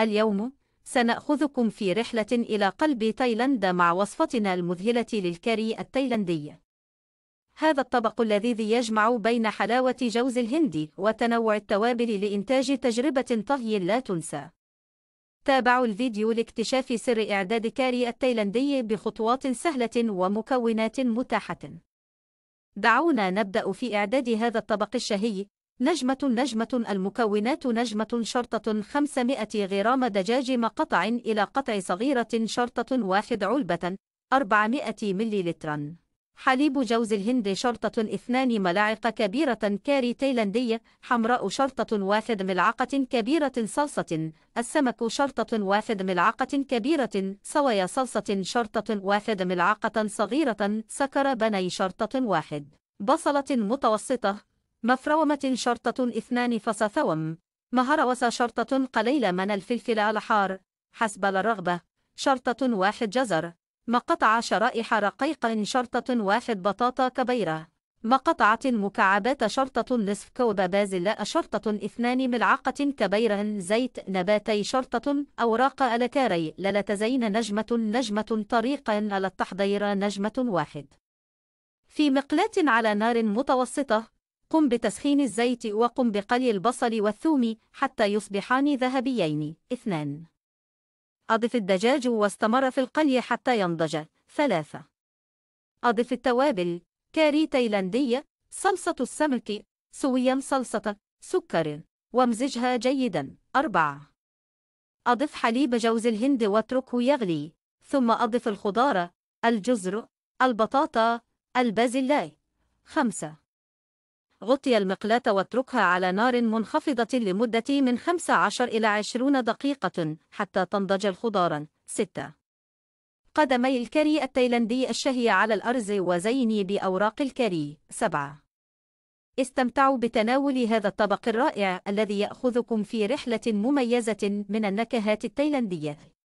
اليوم سنأخذكم في رحلة إلى قلب تايلاند مع وصفتنا المذهلة للكاري التايلندي. هذا الطبق اللذيذ يجمع بين حلاوة جوز الهندي وتنوع التوابل لإنتاج تجربة طهي لا تنسى. تابعوا الفيديو لاكتشاف سر إعداد كاري التايلندي بخطوات سهلة ومكونات متاحة. دعونا نبدأ في إعداد هذا الطبق الشهي نجمة نجمة المكونات نجمة شرطة 500 غرام دجاج مقطع إلى قطع صغيرة شرطة واحد علبة 400 ملل حليب جوز الهند شرطة اثنان ملاعق كبيرة كاري تايلاندية حمراء شرطة واحد ملعقة كبيرة صلصة السمك شرطة واحد ملعقة كبيرة صويا صلصة شرطة واحد ملعقة صغيرة سكر بني شرطة واحد بصلة متوسطة مفرومة شرطة اثنان فصثوم مهر وس شرطة قليل من الفلفل الحار حسب الرغبة شرطة واحد جزر مقطع شرائح رقيق شرطة واحد بطاطا كبيرة مقطعة مكعبات شرطة نصف كوب بازلاء شرطة اثنان ملعقة كبيرة زيت نباتي شرطة أوراق الكاري تزين نجمة نجمة على للتحضير نجمة واحد في مقلاة على نار متوسطة قم بتسخين الزيت وقم بقلي البصل والثوم حتى يصبحان ذهبيين. 2. أضف الدجاج واستمر في القلي حتى ينضج. 3. أضف التوابل كاري تايلاندية، صلصة السمك، سويا صلصة، سكر، وامزجها جيدا. 4. أضف حليب جوز الهند واتركه يغلي، ثم أضف الخضار، الجزر، البطاطا، البازلاء. 5. غطي المقلاة واتركها على نار منخفضة لمدة من 15 إلى 20 دقيقة حتى تنضج الخضار. 6. قدمي الكري التايلاندي الشهي على الأرز وزيني بأوراق الكري. 7. استمتعوا بتناول هذا الطبق الرائع الذي يأخذكم في رحلة مميزة من النكهات التايلاندية.